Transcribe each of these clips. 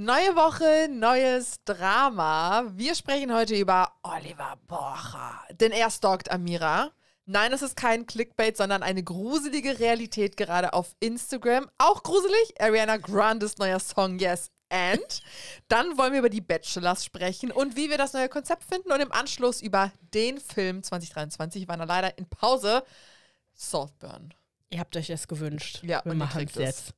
Neue Woche, neues Drama. Wir sprechen heute über Oliver Bocher. Denn er stalkt Amira. Nein, es ist kein Clickbait, sondern eine gruselige Realität gerade auf Instagram. Auch gruselig. Ariana Grandes neuer Song Yes and. Dann wollen wir über die Bachelors sprechen und wie wir das neue Konzept finden und im Anschluss über den Film 2023. Wir waren da leider in Pause. Saltburn. Ihr habt euch das gewünscht. Ja, wir machen es jetzt.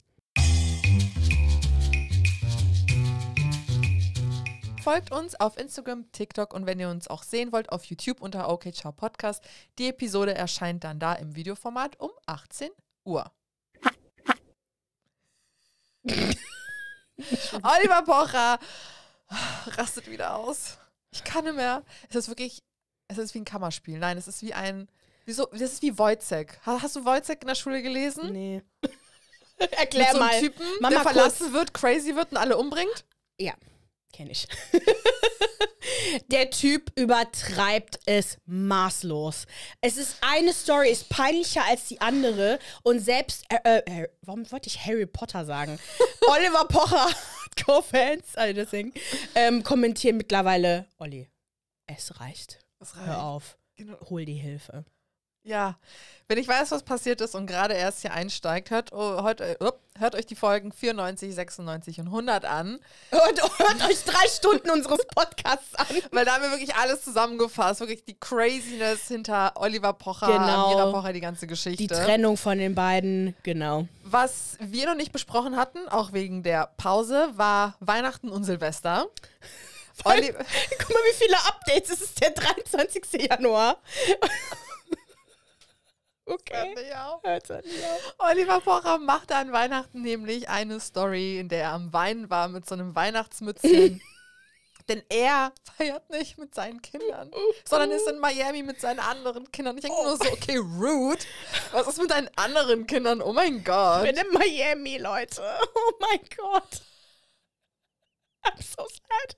Folgt uns auf Instagram, TikTok und wenn ihr uns auch sehen wollt, auf YouTube unter OK Podcast. Die Episode erscheint dann da im Videoformat um 18 Uhr. Oliver Pocher rastet wieder aus. Ich kann nicht mehr. Es ist wirklich, es ist wie ein Kammerspiel. Nein, es ist wie ein, wieso, das ist wie Wojcek. Hast du Wojcek in der Schule gelesen? Nee. Erklär Mit so einem mal. Typen, Mama der verlassen kurz. wird, crazy wird und alle umbringt? Ja. Kenne ich. Der Typ übertreibt es maßlos. Es ist eine Story, ist peinlicher als die andere. Und selbst, äh, äh, warum wollte ich Harry Potter sagen? Oliver Pocher, Co-Fans, also deswegen, ähm, kommentieren mittlerweile, Olli, es reicht. Es reicht. Hör auf, genau. hol die Hilfe. Ja, wenn ich weiß, was passiert ist und gerade erst hier einsteigt, hört, oh, hört, oh, hört, euch die Folgen 94, 96 und 100 an. Und hört euch drei Stunden unseres Podcasts an. Weil da haben wir wirklich alles zusammengefasst. Wirklich die Craziness hinter Oliver Pocher, genau. Mira Pocher, die ganze Geschichte. Die Trennung von den beiden, genau. Was wir noch nicht besprochen hatten, auch wegen der Pause, war Weihnachten und Silvester. Oli guck mal, wie viele Updates. Es ist der 23. Januar. Okay. Hört auf. auf. Oliver Pocher machte an Weihnachten nämlich eine Story, in der er am Weinen war mit so einem Weihnachtsmützchen. Denn er feiert nicht mit seinen Kindern, sondern ist in Miami mit seinen anderen Kindern. Ich denke oh. nur so, oh. okay, rude. Was ist mit deinen anderen Kindern? Oh mein Gott. Ich bin in Miami, Leute. Oh mein Gott. I'm so sad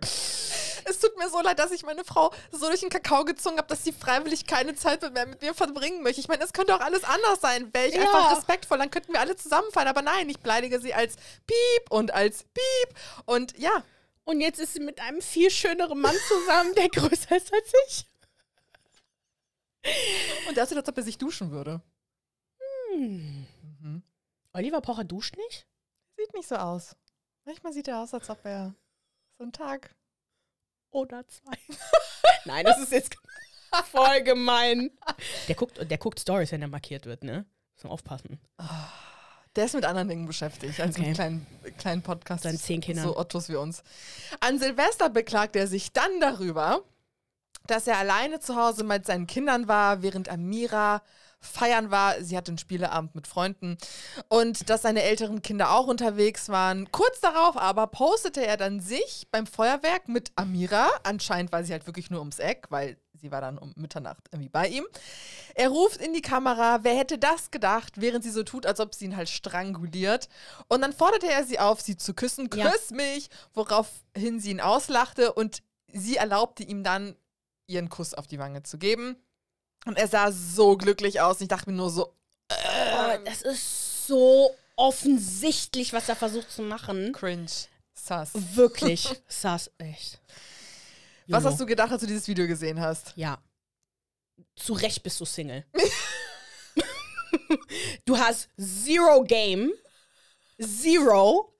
es tut mir so leid, dass ich meine Frau so durch den Kakao gezogen habe, dass sie freiwillig keine Zeit mehr mit mir verbringen möchte. Ich meine, es könnte auch alles anders sein. Wäre ich ja. einfach respektvoll, dann könnten wir alle zusammenfallen. Aber nein, ich beleidige sie als Piep und als Piep. Und ja. Und jetzt ist sie mit einem viel schöneren Mann zusammen, der größer ist als ich. Und der aussieht, als ob er sich duschen würde. Hm. Mhm. Oliver Pocher duscht nicht? Sieht nicht so aus. Manchmal sieht er aus, als ob er so einen Tag oder zwei. Nein, das ist jetzt voll gemein. Der guckt, der guckt Stories, wenn er markiert wird, ne? So aufpassen. Ah, der ist mit anderen Dingen beschäftigt, als okay. mit kleinen, kleinen Podcasts. Seinen zehn Kindern. So Ottos wie uns. An Silvester beklagt er sich dann darüber, dass er alleine zu Hause mit seinen Kindern war, während Amira feiern war. Sie hatte einen Spieleabend mit Freunden und dass seine älteren Kinder auch unterwegs waren. Kurz darauf aber postete er dann sich beim Feuerwerk mit Amira. Anscheinend war sie halt wirklich nur ums Eck, weil sie war dann um Mitternacht irgendwie bei ihm. Er ruft in die Kamera, wer hätte das gedacht, während sie so tut, als ob sie ihn halt stranguliert. Und dann forderte er sie auf, sie zu küssen. Küss ja. mich! Woraufhin sie ihn auslachte und sie erlaubte ihm dann, ihren Kuss auf die Wange zu geben. Und er sah so glücklich aus. ich dachte mir nur so, äh, oh, das ist so offensichtlich, was er versucht zu machen. Cringe. Sass. Wirklich. Sass, echt. You was know. hast du gedacht, als du dieses Video gesehen hast? Ja. Zu Recht bist du Single. du hast zero Game. Zero.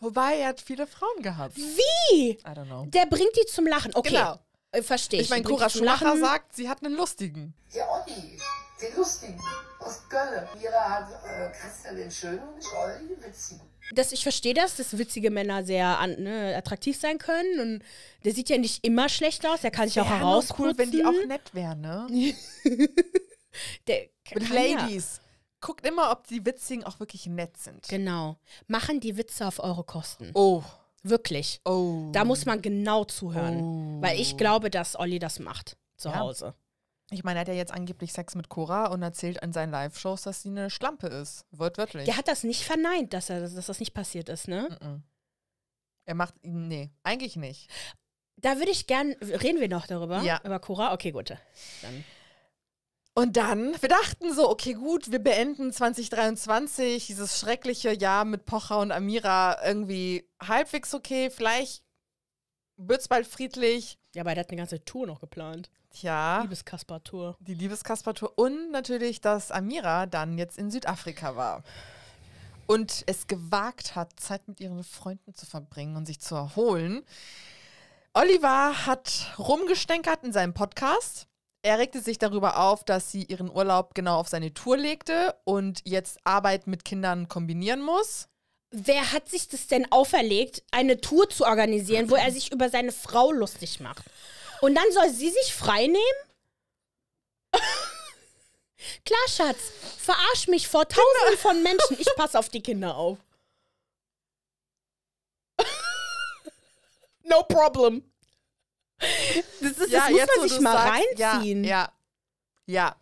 Wobei er hat viele Frauen gehabt. Wie? I don't know. Der bringt die zum Lachen. Okay. Genau. Äh, verstehe ich. Ich meine, Cora Schumacher sagt, sie hat einen lustigen. Ja, Olli, den lustigen. Aus Gölle. Ihre hat äh, Christian den Schönen und ich Olli den Witzigen. Das, ich verstehe das, dass witzige Männer sehr an, ne, attraktiv sein können. Und der sieht ja nicht immer schlecht aus. Der kann sich auch herausputzen. cool, wenn die auch nett wären, ne? der Mit Ladies. Ja. Guckt immer, ob die Witzigen auch wirklich nett sind. Genau. Machen die Witze auf eure Kosten. Oh. Wirklich. Oh. Da muss man genau zuhören. Oh. Weil ich glaube, dass Olli das macht zu ja. Hause. Ich meine, er hat ja jetzt angeblich Sex mit Cora und erzählt an seinen Live-Shows, dass sie eine Schlampe ist. Wortwörtlich. Der hat das nicht verneint, dass, er, dass das nicht passiert ist, ne? Mm -mm. Er macht, nee, eigentlich nicht. Da würde ich gern, reden wir noch darüber? Ja. Über Cora? Okay, gut. Dann. Und dann, wir dachten so, okay, gut, wir beenden 2023, dieses schreckliche Jahr mit Pocha und Amira irgendwie halbwegs okay. Vielleicht wird es bald friedlich. Ja, aber er hat eine ganze Tour noch geplant. Tja. liebeskaspar tour Die liebeskaspar tour Und natürlich, dass Amira dann jetzt in Südafrika war. Und es gewagt hat, Zeit mit ihren Freunden zu verbringen und sich zu erholen. Oliver hat rumgestänkert in seinem Podcast er regte sich darüber auf, dass sie ihren Urlaub genau auf seine Tour legte und jetzt Arbeit mit Kindern kombinieren muss. Wer hat sich das denn auferlegt, eine Tour zu organisieren, wo er sich über seine Frau lustig macht? Und dann soll sie sich frei nehmen? Klar, Schatz, verarsch mich vor tausenden von Menschen. Ich passe auf die Kinder auf. no problem. Das, ist, ja, das muss man sich mal sagst, reinziehen. Ja, ja.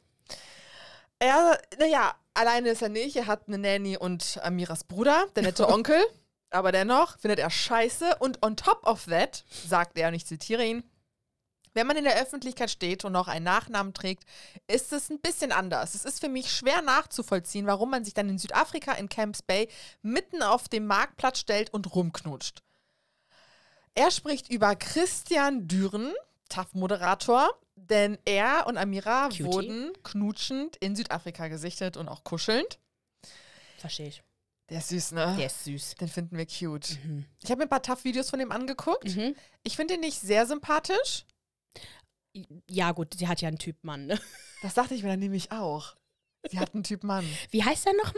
Ja, ja naja, alleine ist er nicht. Er hat eine Nanny und Amiras Bruder, der nette Onkel. aber dennoch findet er scheiße. Und on top of that, sagt er, und ich zitiere ihn, wenn man in der Öffentlichkeit steht und noch einen Nachnamen trägt, ist es ein bisschen anders. Es ist für mich schwer nachzuvollziehen, warum man sich dann in Südafrika in Camps Bay mitten auf dem Marktplatz stellt und rumknutscht. Er spricht über Christian Düren, TAF-Moderator, denn er und Amira Cutie. wurden knutschend in Südafrika gesichtet und auch kuschelnd. Verstehe ich. Der ist süß, ne? Der ist süß. Den finden wir cute. Mhm. Ich habe mir ein paar TAF-Videos von dem angeguckt. Mhm. Ich finde ihn nicht sehr sympathisch. Ja, gut, sie hat ja einen Typ Mann, ne? Das dachte ich mir dann nämlich auch. Sie hat einen Typ Mann. Wie heißt er nochmal?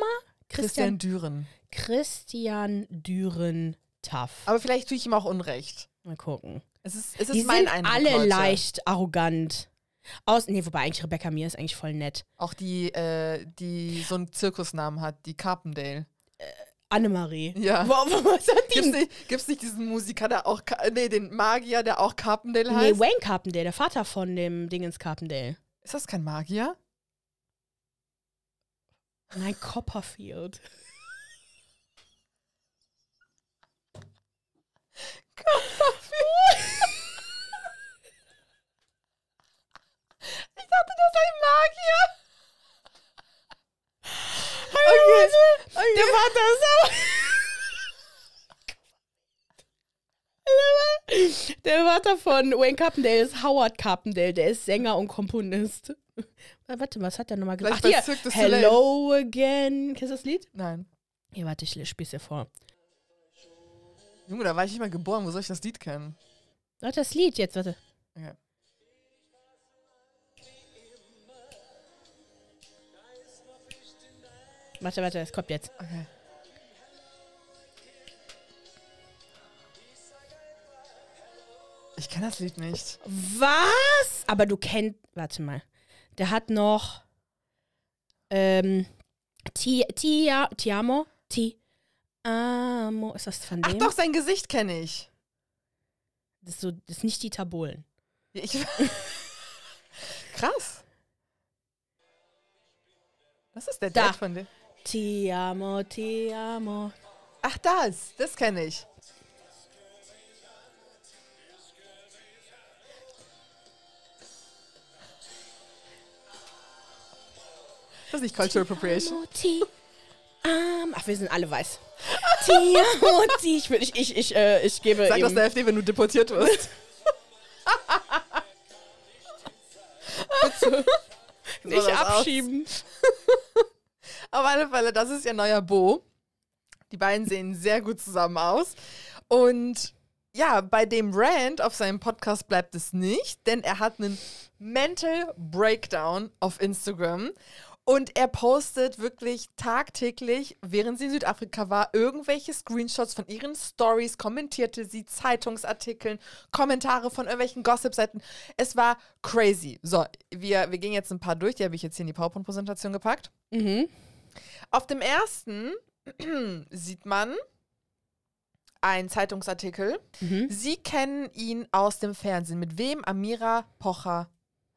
Christian, Christian Düren. Christian Düren tough. Aber vielleicht tue ich ihm auch Unrecht. Mal gucken. Es ist, es ist die mein sind Eindruck alle heute. leicht arrogant. Aus, nee, wobei eigentlich Rebecca Mir ist eigentlich voll nett. Auch die, äh, die so einen Zirkusnamen hat, die Carpendale. Äh, Annemarie. Ja. Wow, was hat die? Gibt's nicht, gibt's nicht diesen Musiker, der auch, nee, den Magier, der auch Carpendale heißt? Nee, Wayne Carpendale, der Vater von dem Dingens Carpendale. Ist das kein Magier? Nein, Copperfield. ich dachte, das ist ein Magier. Okay. okay. Der Vater ist auch. Der Vater von Wayne Carpendale ist Howard Carpendale, der ist Sänger und Komponist. Äh, warte, was hat der nochmal gesagt? Ach, hier, Hello Again. Kennst du das Lied? Nein. Hier, warte, ich spiel's dir vor. Junge, da war ich nicht mal geboren. Wo soll ich das Lied kennen? Warte, das Lied jetzt, warte. Okay. Warte, warte, es kommt jetzt. Okay. Ich kenne das Lied nicht. Was? Aber du kennst. Warte mal. Der hat noch. Ähm. Ti, ti, ti amo. Ti. Amor. Ah, ist das von dem? Ach doch, sein Gesicht kenne ich. Das ist, so, das ist nicht die Tabolen. Ich, krass. Was ist der da. Dad von dem? Ti amo, ti amo. Ach, das, das kenne ich. Das ist nicht Cultural Appropriation. Ti amo, ti arm. Ähm, ach, wir sind alle weiß. Timothy. Ich, ich, ich, ich, äh, ich gebe. Sag das der AfD, wenn du deportiert wirst. Bitte. Nicht abschieben. Auf alle Fälle, das ist ihr neuer Bo. Die beiden sehen sehr gut zusammen aus. Und ja, bei dem Rand auf seinem Podcast bleibt es nicht, denn er hat einen Mental Breakdown auf Instagram und er postet wirklich tagtäglich, während sie in Südafrika war, irgendwelche Screenshots von ihren Stories, kommentierte sie Zeitungsartikeln, Kommentare von irgendwelchen Gossip-Seiten. Es war crazy. So, wir, wir gehen jetzt ein paar durch, die habe ich jetzt hier in die PowerPoint-Präsentation gepackt. Mhm. Auf dem ersten sieht man einen Zeitungsartikel. Mhm. Sie kennen ihn aus dem Fernsehen. Mit wem? Amira Pocher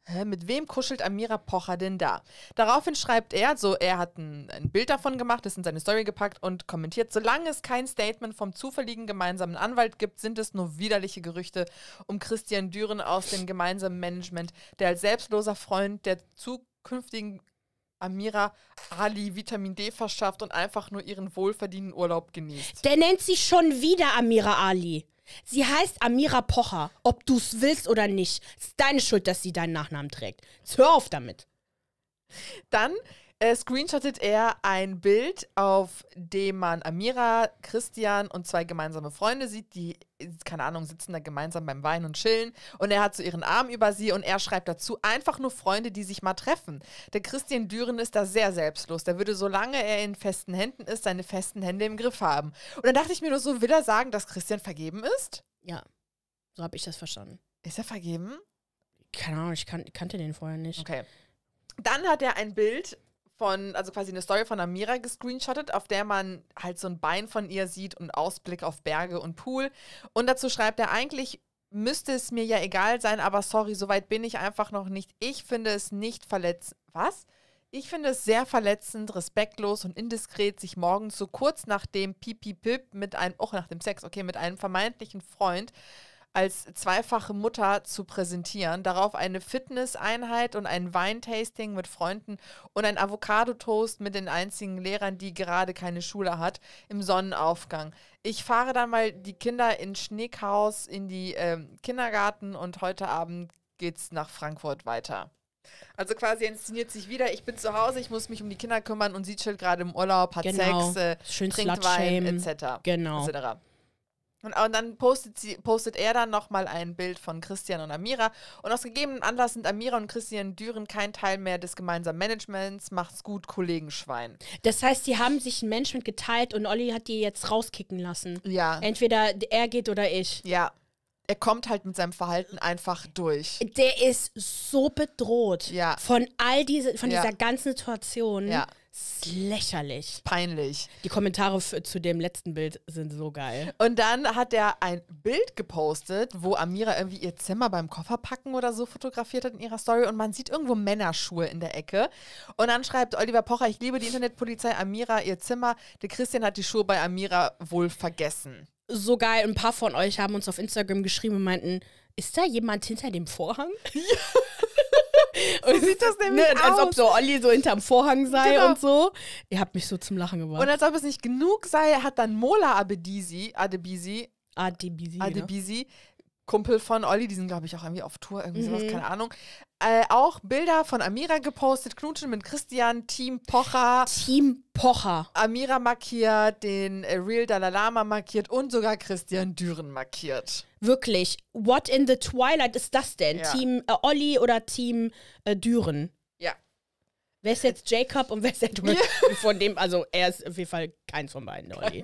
Hä, mit wem kuschelt Amira Pocher denn da? Daraufhin schreibt er, so er hat ein, ein, Bild davon gemacht, das in seine Story gepackt und kommentiert, solange es kein Statement vom zufälligen gemeinsamen Anwalt gibt, sind es nur widerliche Gerüchte um Christian Düren aus dem gemeinsamen Management, der als selbstloser Freund der zukünftigen Amira Ali Vitamin D verschafft und einfach nur ihren wohlverdienten Urlaub genießt. Der nennt sie schon wieder Amira Ali. Sie heißt Amira Pocher, ob du es willst oder nicht. Es ist deine Schuld, dass sie deinen Nachnamen trägt. Jetzt hör auf damit. Dann äh, screenshottet er ein Bild, auf dem man Amira, Christian und zwei gemeinsame Freunde sieht, die, keine Ahnung, sitzen da gemeinsam beim Wein und chillen. Und er hat so ihren Arm über sie und er schreibt dazu, einfach nur Freunde, die sich mal treffen. Der Christian Düren ist da sehr selbstlos. Der würde, solange er in festen Händen ist, seine festen Hände im Griff haben. Und dann dachte ich mir nur so, will er sagen, dass Christian vergeben ist? Ja, so habe ich das verstanden. Ist er vergeben? Keine Ahnung, ich kan kannte den vorher nicht. Okay. Dann hat er ein Bild von, also quasi eine Story von Amira gescreenshottet, auf der man halt so ein Bein von ihr sieht und Ausblick auf Berge und Pool. Und dazu schreibt er eigentlich. Müsste es mir ja egal sein, aber sorry, soweit bin ich einfach noch nicht. Ich finde es nicht verletzend. Was? Ich finde es sehr verletzend, respektlos und indiskret, sich morgens so kurz nach dem Pipi-Pip mit einem, auch oh, nach dem Sex, okay, mit einem vermeintlichen Freund als zweifache Mutter zu präsentieren. Darauf eine Fitnesseinheit und ein Weintasting mit Freunden und ein Avocado-Toast mit den einzigen Lehrern, die gerade keine Schule hat, im Sonnenaufgang. Ich fahre dann mal die Kinder in Schneekhaus, in die äh, Kindergarten und heute Abend geht's nach Frankfurt weiter. Also quasi inszeniert sich wieder, ich bin zu Hause, ich muss mich um die Kinder kümmern und sie chillt gerade im Urlaub, hat genau. Sex, äh, trinkt Wein, etc. Genau. Etc. Und, und, dann postet, sie, postet er dann nochmal ein Bild von Christian und Amira. Und aus gegebenem Anlass sind Amira und Christian Düren kein Teil mehr des gemeinsamen Managements. Macht's gut, Kollegenschwein. Das heißt, sie haben sich ein Management geteilt und Olli hat die jetzt rauskicken lassen. Ja. Entweder er geht oder ich. Ja. Er kommt halt mit seinem Verhalten einfach durch. Der ist so bedroht ja. von all diese, von ja. dieser ganzen Situation. Ja das ist lächerlich. Peinlich. Die Kommentare zu dem letzten Bild sind so geil. Und dann hat er ein Bild gepostet, wo Amira irgendwie ihr Zimmer beim Kofferpacken oder so fotografiert hat in ihrer Story und man sieht irgendwo Männerschuhe in der Ecke. Und dann schreibt Oliver Pocher, ich liebe die Internetpolizei, Amira, ihr Zimmer. Der Christian hat die Schuhe bei Amira wohl vergessen. So geil, ein paar von euch haben uns auf Instagram geschrieben und meinten, ist da jemand hinter dem Vorhang? Ja. und so sieht das nämlich ne, aus. Als ob so Olli so hinterm Vorhang sei genau. und so. Ihr habt mich so zum Lachen gebracht. Und als ob es nicht genug sei, hat dann Mola Abedisi, Adebisi, Adebisi, genau. Adebisi, Kumpel von Olli, die sind, glaube ich, auch irgendwie auf Tour, irgendwie mhm. sowas, keine Ahnung, äh, auch Bilder von Amira gepostet, knutschen mit Christian, Team Pocher. Team Pocher. Amira markiert, den äh, Real Dalai Lama markiert und sogar Christian Düren markiert. Wirklich, what in the twilight ist das denn? Ja. Team äh, Olli oder Team äh, Düren? Ja. Wer ist jetzt Jacob und wer ist Edward? Ja. Von dem, also er ist auf jeden Fall keins von beiden, Olli.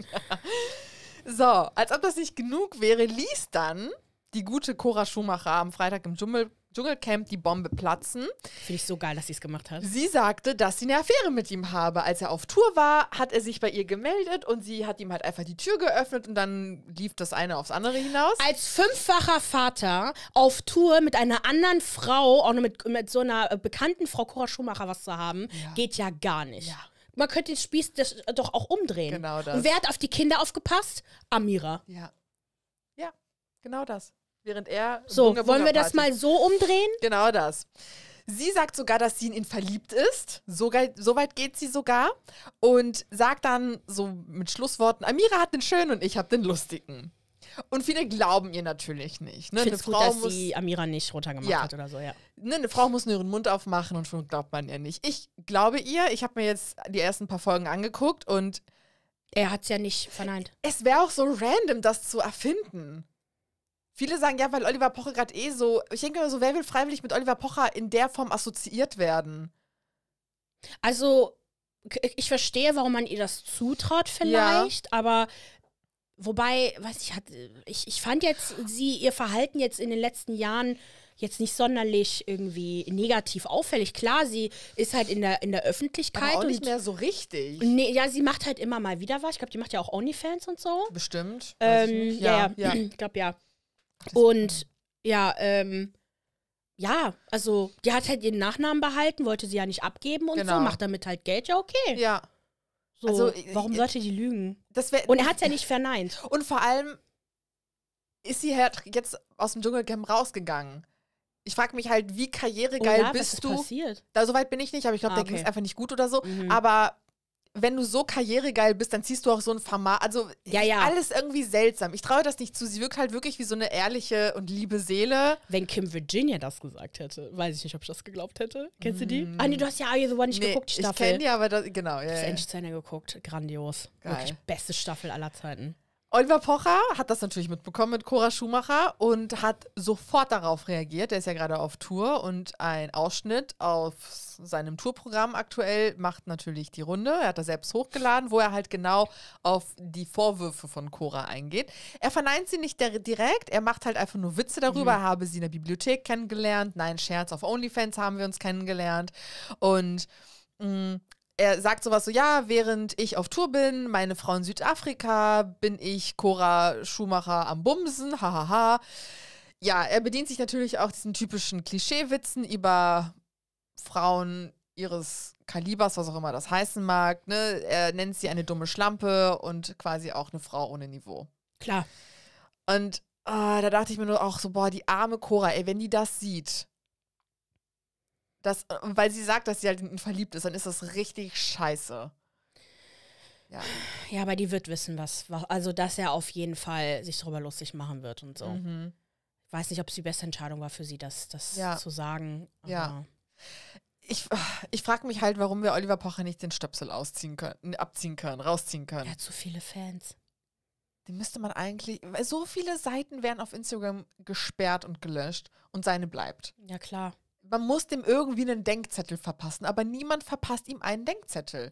So, als ob das nicht genug wäre, liest dann die gute Cora Schumacher am Freitag im Dschungel Dschungelcamp die Bombe platzen. Finde ich so geil, dass sie es gemacht hat. Sie sagte, dass sie eine Affäre mit ihm habe. Als er auf Tour war, hat er sich bei ihr gemeldet und sie hat ihm halt einfach die Tür geöffnet und dann lief das eine aufs andere hinaus. Als fünffacher Vater auf Tour mit einer anderen Frau, auch nur mit, mit so einer äh, bekannten Frau Cora Schumacher was zu haben, ja. geht ja gar nicht. Ja man könnte den Spieß äh, doch auch umdrehen. Genau das. Und wer hat auf die Kinder aufgepasst? Amira. Ja. Ja, genau das während er. So, Bunga -Bunga wollen wir das mal so umdrehen? Genau das. Sie sagt sogar, dass sie in ihn verliebt ist. So, so, weit geht sie sogar. Und sagt dann so mit Schlussworten: Amira hat den schönen und ich habe den lustigen. Und viele glauben ihr natürlich nicht. Ne? Ich eine Frau gut, dass muss, sie Amira nicht runtergemacht ja. hat oder so, ja. Ne, eine Frau muss nur ihren Mund aufmachen und schon glaubt man ihr nicht. Ich glaube ihr, ich habe mir jetzt die ersten paar Folgen angeguckt und. Er hat es ja nicht verneint. Es wäre auch so random, das zu erfinden. Viele sagen ja, weil Oliver Pocher gerade eh so. Ich denke immer so, wer will freiwillig mit Oliver Pocher in der Form assoziiert werden? Also, ich verstehe, warum man ihr das zutraut, vielleicht, ja. aber wobei, weiß ich, ich, ich fand jetzt sie, ihr Verhalten jetzt in den letzten Jahren jetzt nicht sonderlich irgendwie negativ auffällig. Klar, sie ist halt in der, in der Öffentlichkeit. Aber auch nicht mehr so richtig. Nee, ja, sie macht halt immer mal wieder was. Ich glaube, die macht ja auch OnlyFans und so. Bestimmt. Ähm, ja, ja, ja. Ich glaube, ja und ja, ähm, ja, also die hat halt ihren Nachnamen behalten, wollte sie ja nicht abgeben und genau. so, macht damit halt Geld, ja okay. Ja. So, also, äh, warum ich, äh, sollte die lügen? Wär, und er hat es ja nicht verneint. Und vor allem ist sie halt jetzt aus dem Dschungelcamp rausgegangen. Ich frage mich halt, wie karrieregeil oh ja, bist was ist du? Passiert? Da soweit bin ich nicht, aber ich glaube, ah, okay. da ging es einfach nicht gut oder so. Mhm. Aber wenn du so karrieregeil bist, dann ziehst du auch so ein Format. Also ja, ja. alles irgendwie seltsam. Ich traue das nicht zu. Sie wirkt halt wirklich wie so eine ehrliche und liebe Seele. Wenn Kim Virginia das gesagt hätte, weiß ich nicht, ob ich das geglaubt hätte. Kennst du die? Mm. Ah, nee, du hast ja Are The One nicht nee, geguckt, die Staffel. Ich kenne die, aber das, genau. Ja, ich habe ja. endlich geguckt. Grandios. Geil. Wirklich beste Staffel aller Zeiten. Oliver Pocher hat das natürlich mitbekommen mit Cora Schumacher und hat sofort darauf reagiert. Er ist ja gerade auf Tour und ein Ausschnitt auf seinem Tourprogramm aktuell macht natürlich die Runde. Er hat da selbst hochgeladen, wo er halt genau auf die Vorwürfe von Cora eingeht. Er verneint sie nicht direkt, er macht halt einfach nur Witze darüber. Er mhm. habe sie in der Bibliothek kennengelernt. Nein, Scherz, auf OnlyFans haben wir uns kennengelernt. Und. Mh, mm, er sagt sowas so, ja, während ich auf Tour bin, meine Frau in Südafrika, bin ich Cora Schumacher am Bumsen, hahaha. Ja, er bedient sich natürlich auch diesen typischen Klischeewitzen über Frauen ihres Kalibers, was auch immer das heißen mag. Ne? Er nennt sie eine dumme Schlampe und quasi auch eine Frau ohne Niveau. Klar. Und äh, da dachte ich mir nur auch so, boah, die arme Cora, ey, wenn die das sieht, das, äh, weil sie sagt, dass sie halt in ihn verliebt ist, dann ist das richtig scheiße. Ja. ja, aber die wird wissen, was. Also, dass er auf jeden Fall sich darüber lustig machen wird und so. Mhm. Ich weiß nicht, ob es die beste Entscheidung war für sie, das, das ja. zu sagen. ja. Ich, äh, ich frage mich halt, warum wir Oliver Pocher nicht den Stöpsel ausziehen können, abziehen können, rausziehen können. Er hat zu viele Fans. Den müsste man eigentlich. Weil so viele Seiten werden auf Instagram gesperrt und gelöscht und seine bleibt. Ja, klar man muss dem irgendwie einen Denkzettel verpassen, aber niemand verpasst ihm einen Denkzettel.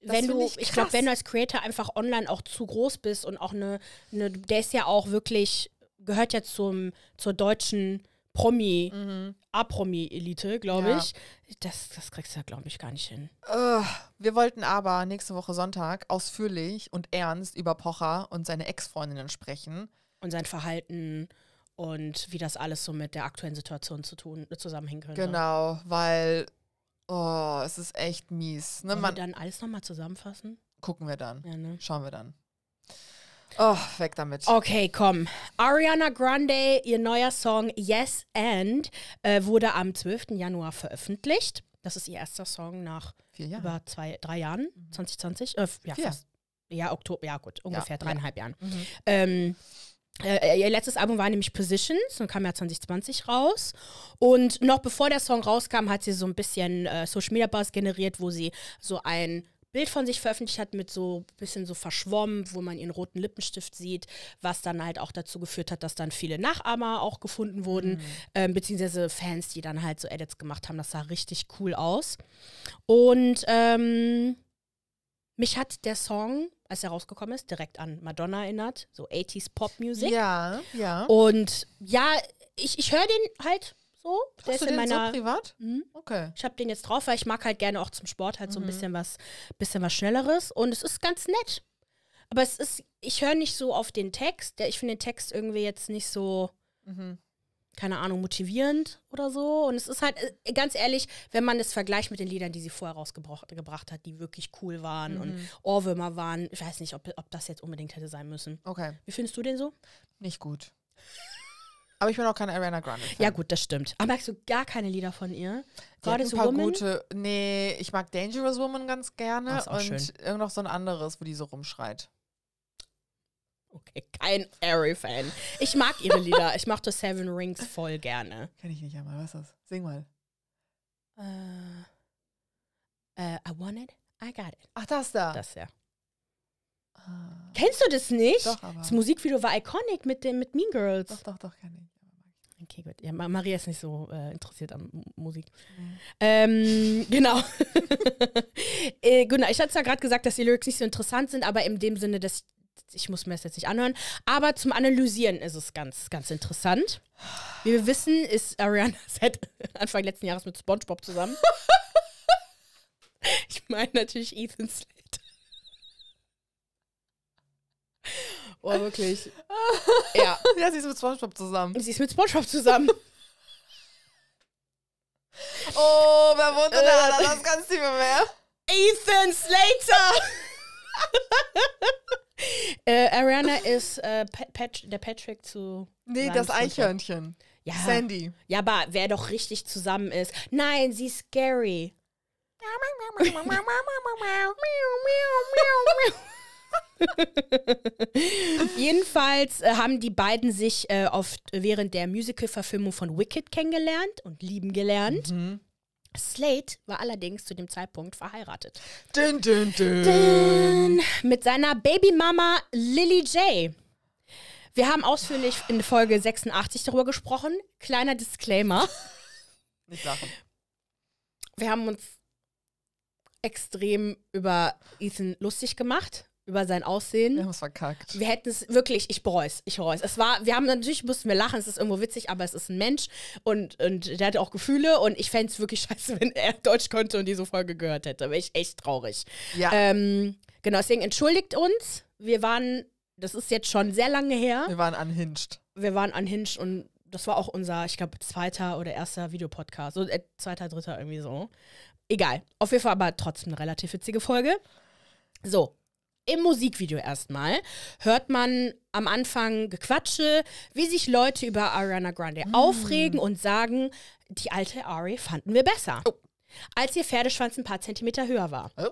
wenn du, ich, ich glaube, wenn du als Creator einfach online auch zu groß bist und auch eine, ne, der ist ja auch wirklich, gehört ja zum, zur deutschen Promi, mhm. A-Promi-Elite, glaube ja. ich. Das, das kriegst du ja, glaube ich, gar nicht hin. Uh, wir wollten aber nächste Woche Sonntag ausführlich und ernst über Pocher und seine Ex-Freundinnen sprechen. Und sein Verhalten und wie das alles so mit der aktuellen Situation zu tun, äh, zusammenhängen könnte. Genau, weil oh, es ist echt mies. Ne? Wollen wir dann alles nochmal zusammenfassen? Gucken wir dann. Ja, ne? Schauen wir dann. Oh, weg damit. Okay, komm. Ariana Grande, ihr neuer Song Yes and äh, wurde am 12. Januar veröffentlicht. Das ist ihr erster Song nach über zwei, drei Jahren, 2020. Mhm. Äh, ja, Vier. fast. Ja, Oktober, ja gut, ungefähr ja, dreieinhalb ja. Jahren. Mhm. Ähm, äh, ihr letztes Album war nämlich Positions und kam ja 2020 raus. Und noch bevor der Song rauskam, hat sie so ein bisschen äh, Social Media Buzz generiert, wo sie so ein Bild von sich veröffentlicht hat mit so ein bisschen so verschwommen, wo man ihren roten Lippenstift sieht, was dann halt auch dazu geführt hat, dass dann viele Nachahmer auch gefunden wurden, mhm. ähm, beziehungsweise Fans, die dann halt so Edits gemacht haben. Das sah richtig cool aus. Und ähm, mich hat der Song als er rausgekommen ist, direkt an Madonna erinnert, so 80s Pop-Music. Ja, ja. Und ja, ich, ich höre den halt so. Hast der ist du in meiner, so privat? Mh, okay. Ich habe den jetzt drauf, weil ich mag halt gerne auch zum Sport halt mhm. so ein mhm. bisschen was, bisschen was Schnelleres. Und es ist ganz nett. Aber es ist, ich höre nicht so auf den Text. ich finde den Text irgendwie jetzt nicht so. Mhm keine Ahnung, motivierend oder so. Und es ist halt, äh, ganz ehrlich, wenn man das vergleicht mit den Liedern, die sie vorher rausgebracht hat, die wirklich cool waren mhm. und Ohrwürmer waren, ich weiß nicht, ob, ob das jetzt unbedingt hätte sein müssen. Okay. Wie findest du den so? Nicht gut. Aber ich bin auch keine Ariana Grande. Fan. Ja, gut, das stimmt. Aber ah, magst du gar keine Lieder von ihr? God is ein paar Woman? gute. Nee, ich mag Dangerous Woman ganz gerne. Oh, und irgend noch so ein anderes, wo die so rumschreit. Okay, kein Airy-Fan. Ich mag ihre Lieder. Ich mochte Seven Rings voll gerne. Kenn ich nicht einmal. Was ist das? Sing mal. Uh, uh, I want it, I got it. Ach, das da. Das ja. Ah. Kennst du das nicht? Doch, aber. Das Musikvideo war iconic mit, den, mit Mean Girls. Doch, doch, doch, kenne ich. Okay, gut. Ja, Maria ist nicht so äh, interessiert an Musik. Mhm. Ähm, genau. äh, genau, ich hatte zwar gerade gesagt, dass die Lyrics nicht so interessant sind, aber in dem Sinne, dass ich muss mir das jetzt nicht anhören. Aber zum Analysieren ist es ganz, ganz interessant. Wie wir wissen, ist Ariana Set Anfang letzten Jahres mit SpongeBob zusammen. ich meine natürlich Ethan Slate. Oh, wirklich. ja. Ja, sie ist mit SpongeBob zusammen. Sie ist mit SpongeBob zusammen. oh, wer wohnt denn der äh, Ananas? Kannst du mehr? Ethan Slater! äh, Ariana ist äh, Pat der Patrick zu. Nee, Rams das Eichhörnchen. Ja. Sandy. Ja, aber wer doch richtig zusammen ist. Nein, sie ist scary. Jedenfalls äh, haben die beiden sich äh, oft während der Musical-Verfilmung von Wicked kennengelernt und lieben gelernt. Mhm. Slate war allerdings zu dem Zeitpunkt verheiratet. Dün, dün, dün. Dün, mit seiner Babymama Lily J. Wir haben ausführlich in Folge 86 darüber gesprochen. Kleiner Disclaimer. Nicht lachen. Wir haben uns extrem über Ethan lustig gemacht über sein Aussehen. Wir haben es verkackt. Wir hätten es wirklich, ich bereue es, ich bereue es. Es war, wir haben natürlich, mussten wir lachen, es ist irgendwo witzig, aber es ist ein Mensch und, und der hat auch Gefühle und ich fände es wirklich scheiße, wenn er Deutsch konnte und diese Folge gehört hätte. Wäre ich echt traurig. Ja. Ähm, genau, deswegen entschuldigt uns. Wir waren, das ist jetzt schon sehr lange her. Wir waren unhinged. Wir waren unhinged und das war auch unser, ich glaube, zweiter oder erster Videopodcast. So, äh, zweiter, dritter irgendwie so. Egal. Auf jeden Fall aber trotzdem eine relativ witzige Folge. So, im Musikvideo erstmal hört man am Anfang Gequatsche, wie sich Leute über Ariana Grande mm. aufregen und sagen, die alte Ari fanden wir besser. Oh als ihr Pferdeschwanz ein paar Zentimeter höher war. Oh. Und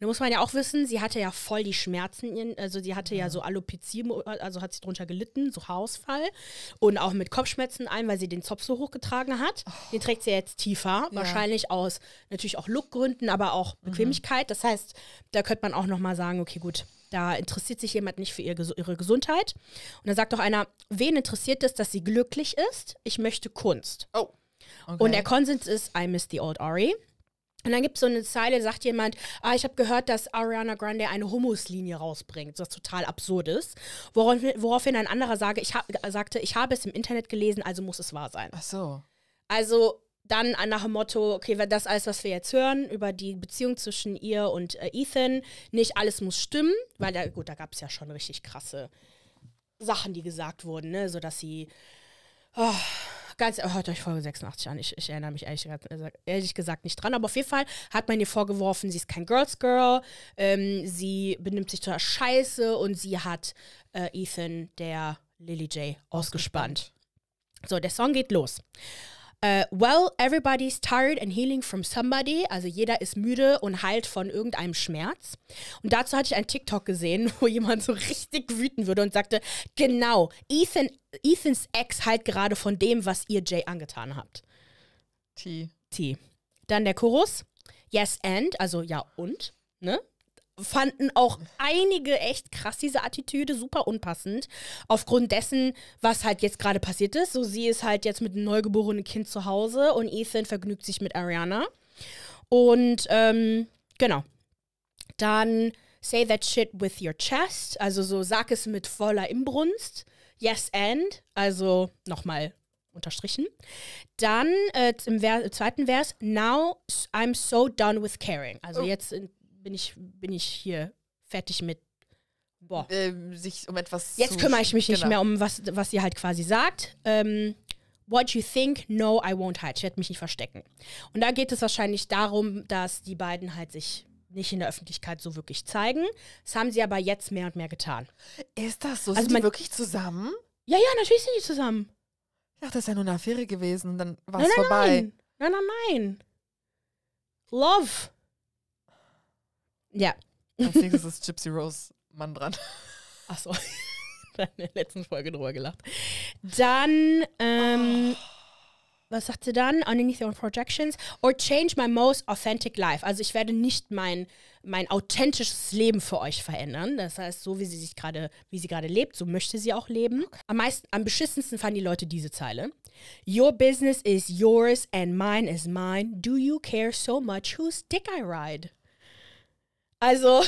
da muss man ja auch wissen, sie hatte ja voll die Schmerzen, also sie hatte ja, ja so Alopezie, also hat sie drunter gelitten, so Haarausfall und auch mit Kopfschmerzen ein, weil sie den Zopf so hochgetragen hat. Oh. Den trägt sie jetzt tiefer, ja. wahrscheinlich aus natürlich auch Lookgründen, aber auch mhm. Bequemlichkeit. Mhm. Das heißt, da könnte man auch noch mal sagen, okay, gut, da interessiert sich jemand nicht für ihre Gesundheit. Und dann sagt doch einer, wen interessiert es, dass sie glücklich ist? Ich möchte Kunst. Oh. Okay. Und der Konsens ist, I miss the old Ari. Und dann gibt es so eine Zeile, sagt jemand, ah, ich habe gehört, dass Ariana Grande eine Humuslinie rausbringt, was total absurd ist. Worauf, woraufhin ein anderer sage, ich hab, sagte, ich habe es im Internet gelesen, also muss es wahr sein. Ach so. Also dann nach dem Motto, okay, das alles, was wir jetzt hören über die Beziehung zwischen ihr und äh, Ethan, nicht alles muss stimmen, weil da, gut, da gab es ja schon richtig krasse Sachen, die gesagt wurden, ne, sodass sie... Oh, ganz, oh, hört euch Folge 86 an. Ich, ich erinnere mich ehrlich, äh, ehrlich, gesagt nicht dran. Aber auf jeden Fall hat man ihr vorgeworfen, sie ist kein Girls Girl, ähm, sie benimmt sich total scheiße und sie hat äh, Ethan, der Lily J, ausgespannt. So, der Song geht los. Uh, well, everybody's tired and healing from somebody. Also jeder ist müde und heilt von irgendeinem Schmerz. Und dazu hatte ich einen TikTok gesehen, wo jemand so richtig wüten würde und sagte, genau, Ethan, Ethans Ex heilt gerade von dem, was ihr Jay angetan habt. T. T. Dann der Chorus. Yes and, also ja und. Ne? fanden auch einige echt krass diese Attitüde super unpassend. Aufgrund dessen, was halt jetzt gerade passiert ist. So, sie ist halt jetzt mit einem neugeborenen Kind zu Hause und Ethan vergnügt sich mit Ariana. Und ähm, genau. Dann say that shit with your chest. Also so sag es mit voller Imbrunst. Yes and. Also nochmal unterstrichen. Dann äh, im, im zweiten Vers, now I'm so done with caring. Also oh. jetzt in, bin ich, bin ich hier fertig mit. Boah. Ähm, sich um etwas Jetzt kümmere ich mich genau. nicht mehr um was, was ihr halt quasi sagt. Ähm, What you think, no, I won't hide. Ich werde mich nicht verstecken. Und da geht es wahrscheinlich darum, dass die beiden halt sich nicht in der Öffentlichkeit so wirklich zeigen. Das haben sie aber jetzt mehr und mehr getan. Ist das so? Also Sind die wirklich zusammen? Ja, ja, natürlich sind die zusammen. Ich dachte, das ist ja nur eine Affäre gewesen und dann war es vorbei. nein, nein, nein. Love. Ja. Als nächstes ist Gypsy Rose Mann dran. Achso. In der letzten Folge drüber gelacht. Dann, ähm, oh. was sagt sie dann? Underneath your projections. Or change my most authentic life. Also ich werde nicht mein, mein authentisches Leben für euch verändern. Das heißt, so wie sie sich gerade, wie sie gerade lebt, so möchte sie auch leben. Am meisten, am beschissensten fanden die Leute diese Zeile. Your business is yours and mine is mine. Do you care so much whose dick I ride? Also,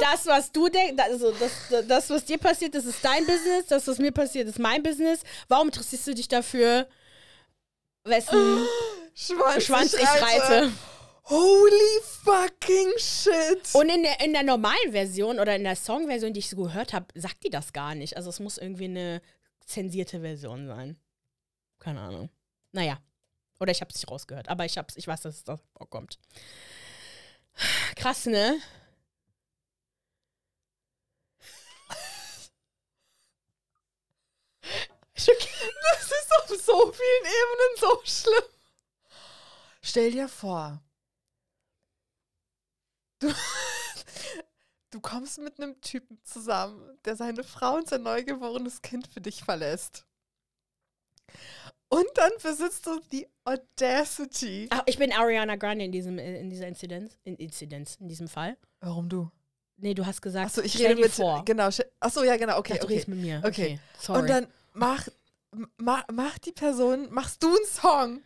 das, was du denkst, also das, das, was dir passiert das ist dein Business. Das, was mir passiert, ist mein Business. Warum interessierst du dich dafür, wessen Schwanz, Schwanz ich reite? Holy fucking shit! Und in der, in der normalen Version oder in der Songversion, die ich so gehört habe, sagt die das gar nicht. Also es muss irgendwie eine zensierte Version sein. Keine Ahnung. Naja, oder ich habe es nicht rausgehört, aber ich, hab's, ich weiß, dass es da vorkommt. Krass, ne? Das ist auf so vielen Ebenen so schlimm. Stell dir vor, du, du kommst mit einem Typen zusammen, der seine Frau und sein neugeborenes Kind für dich verlässt. Und dann besitzt du die Audacity. Ach, ich bin Ariana Grande in, diesem, in dieser Inzidenz, in Inzidenz, in diesem Fall. Warum du? Nee, du hast gesagt, Achso, ich rede mit vor. Genau, achso, ja, genau, okay. Ach, du okay. redest mit mir. Okay. okay. sorry. Und dann mach, mach, mach die Person, machst du einen Song.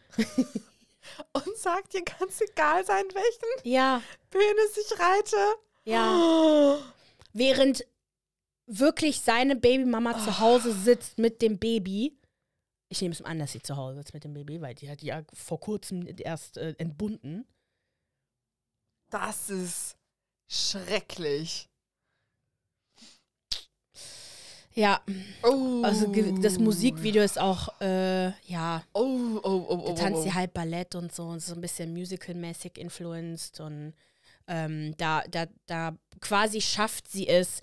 und sag dir ganz egal sein, welchen ja. Penis ich reite. Ja. Oh. Während wirklich seine Babymama oh. zu ah. Hause sitzt mit dem Baby ich nehme es an, dass sie zu Hause ist mit dem Baby, weil die hat ja vor kurzem erst äh, entbunden. Das ist schrecklich. Ja. Oh. Also das Musikvideo ist auch, äh, ja. Oh, oh, oh, oh, oh da tanzt sie halt Ballett und so und so ein bisschen musical-mäßig influenced und ähm, da, da, da quasi schafft sie es,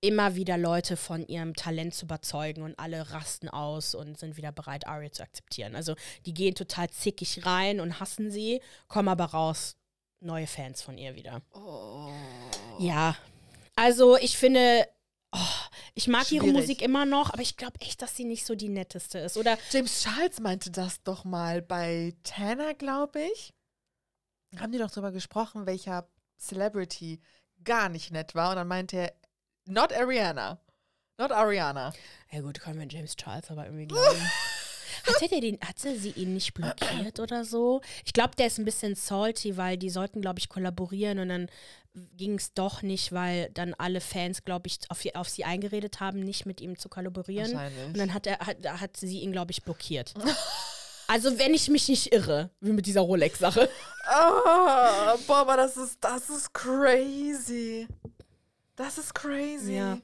immer wieder Leute von ihrem Talent zu überzeugen und alle rasten aus und sind wieder bereit, Aria zu akzeptieren. Also die gehen total zickig rein und hassen sie, kommen aber raus, neue Fans von ihr wieder. Oh. Ja. Also ich finde, Oh, ich mag Schwierig. ihre Musik immer noch, aber ich glaube echt, dass sie nicht so die netteste ist. Oder James Charles meinte das doch mal bei Tanner, glaube ich. Haben die doch drüber gesprochen, welcher Celebrity gar nicht nett war. Und dann meinte er, Not Ariana. Not Ariana. Ja gut, können wir James Charles aber irgendwie glauben. Hatte er den, hat sie ihn nicht blockiert oder so? Ich glaube, der ist ein bisschen salty, weil die sollten, glaube ich, kollaborieren und dann ging es doch nicht, weil dann alle Fans, glaube ich, auf, auf, sie eingeredet haben, nicht mit ihm zu kollaborieren. Und dann hat, er, hat, hat sie ihn, glaube ich, blockiert. also, wenn ich mich nicht irre, wie mit dieser Rolex-Sache. Oh, boah, aber das ist, das ist crazy. Das ist crazy. Ja.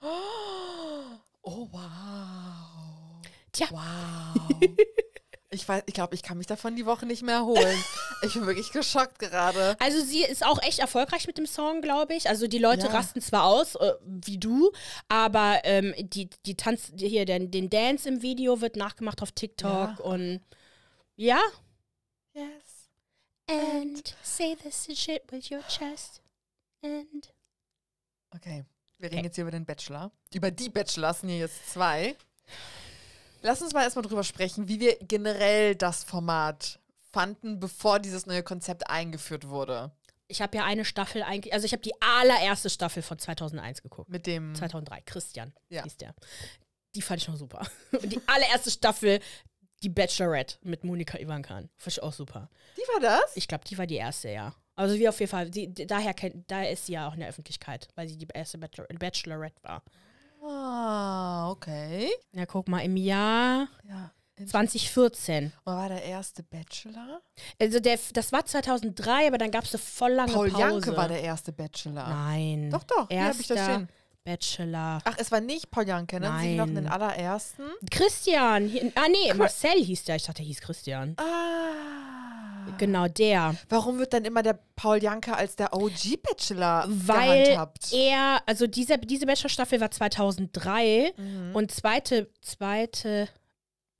Oh, wow. Tja. Wow. Ich ich glaube, ich kann mich davon die Woche nicht mehr erholen. Ich bin wirklich geschockt gerade. Also sie ist auch echt erfolgreich mit dem Song, glaube ich. Also die Leute ja. rasten zwar aus, äh, wie du, aber ähm, die, die Tanz, hier, den, den Dance im Video wird nachgemacht auf TikTok ja. und ja. Yes. And say this shit with your chest. And Okay, wir reden okay. jetzt hier über den Bachelor. Über die Bachelors sind hier jetzt zwei. Lass uns mal erstmal drüber sprechen, wie wir generell das Format fanden, bevor dieses neue Konzept eingeführt wurde. Ich habe ja eine Staffel eigentlich, also ich habe die allererste Staffel von 2001 geguckt. Mit dem 2003 Christian ja. hieß der. Die fand ich noch super. Und die allererste Staffel die Bachelorette mit Monika Ivankan, fand ich auch super. Die war das? Ich glaube, die war die erste, ja. Also wie auf jeden Fall. Sie, daher kennt, da ist sie ja auch in der Öffentlichkeit, weil sie die erste Bachelor, Bachelorette war. Ah, okay. Ja, guck mal, im Jahr ja, 2014. Und war der erste Bachelor? Also der, das war 2003, aber dann gab es eine voll lange Paul Pause. Paul Janke war der erste Bachelor. Nein. Doch, doch. Erster, hier habe ich das stehen. Bachelor. Ach, es war nicht Paul Janke, ne? Nein. Sie noch den allerersten? Christian. Hier, ah, nee, Marcel hieß der. Ich dachte, der hieß Christian. Ah. Genau, der. Warum wird dann immer der Paul Janke als der OG-Bachelor Weil gehandhabt? er, also dieser, diese Bachelor-Staffel war 2003 mhm. und zweite, zweite,